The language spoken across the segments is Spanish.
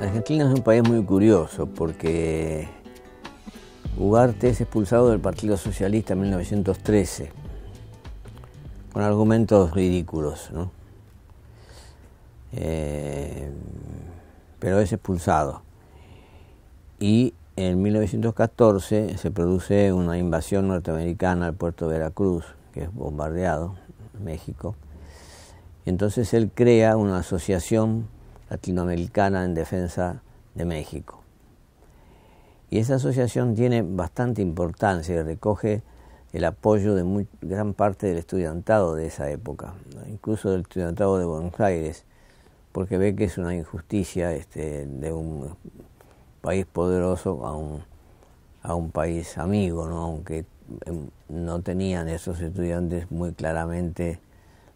Argentina es un país muy curioso porque Ugarte es expulsado del Partido Socialista en 1913 con argumentos ridículos. ¿no? Eh, pero es expulsado. Y en 1914 se produce una invasión norteamericana al puerto de Veracruz, que es bombardeado, México. Entonces él crea una asociación latinoamericana en defensa de México. Y esa asociación tiene bastante importancia y recoge el apoyo de gran parte del estudiantado de esa época, incluso del estudiantado de Buenos Aires, porque ve que es una injusticia este, de un país poderoso a un, país amigo, ¿no? aunque em, no tenían esos estudiantes muy claramente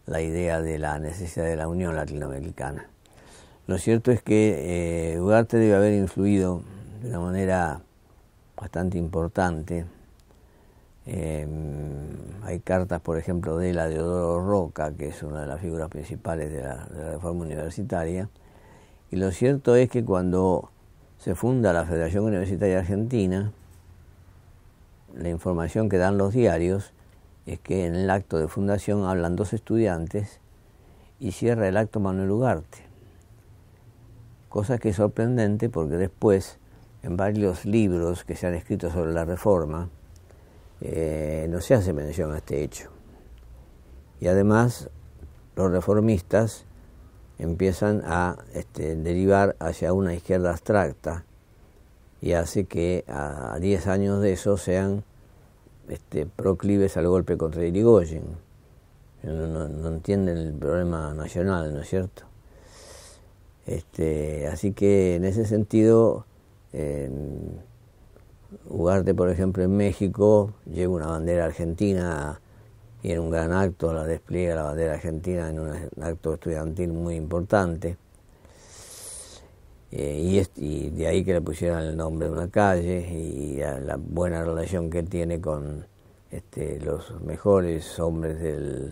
la idea de la necesidad de la Unión Latinoamericana. Lo cierto es que eh, Ugarte debe haber influido de una manera bastante importante Em, hay cartas, por ejemplo, de la de Odoro Roca, que es una de las figuras principales de la, de la, reforma universitaria. Y lo cierto es que cuando se funda la Federación Universitaria Argentina, la información que dan los diarios es que en el acto de fundación hablan dos estudiantes y cierra el acto Manuel Ugarte. Cosa que es sorprendente porque después, en varios libros que se han escrito sobre la reforma, eh, no se hace mención a este hecho. Y además los reformistas empiezan a este, derivar hacia una izquierda abstracta y hace que a 10 años de eso sean este, proclives al golpe contra Irigoyen. No, entienden el problema nacional, ¿no es cierto? Este, así que en ese sentido... Eh, Ugarte, por ejemplo, en México, lleva una bandera argentina y en un gran acto la despliega la bandera argentina en un acto estudiantil muy importante. Eh, y, de ahí que le pusieran el nombre de una calle y la buena relación que tiene con este, los mejores hombres del,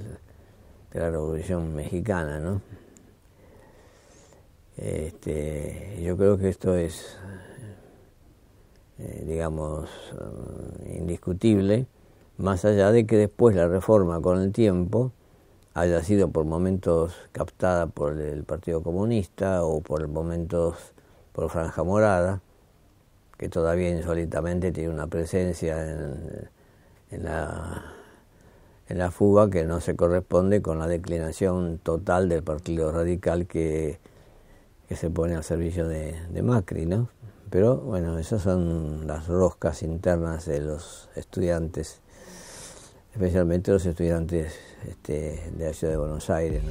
de la Revolución Mexicana, ¿no? Este, yo creo que esto es eh, digamos, eh, indiscutible, más allá de que después la reforma con el tiempo haya sido por momentos captada por el Partido Comunista o por momentos por Franja Morada, que todavía insólitamente tiene una presencia en, en, la, fuga que no se corresponde con la declinación total del Partido Radical que, se pone al servicio de, de Macri, ¿no? Pero bueno, esas son las roscas internas de los estudiantes, especialmente los estudiantes este, de la ciudad de Buenos Aires.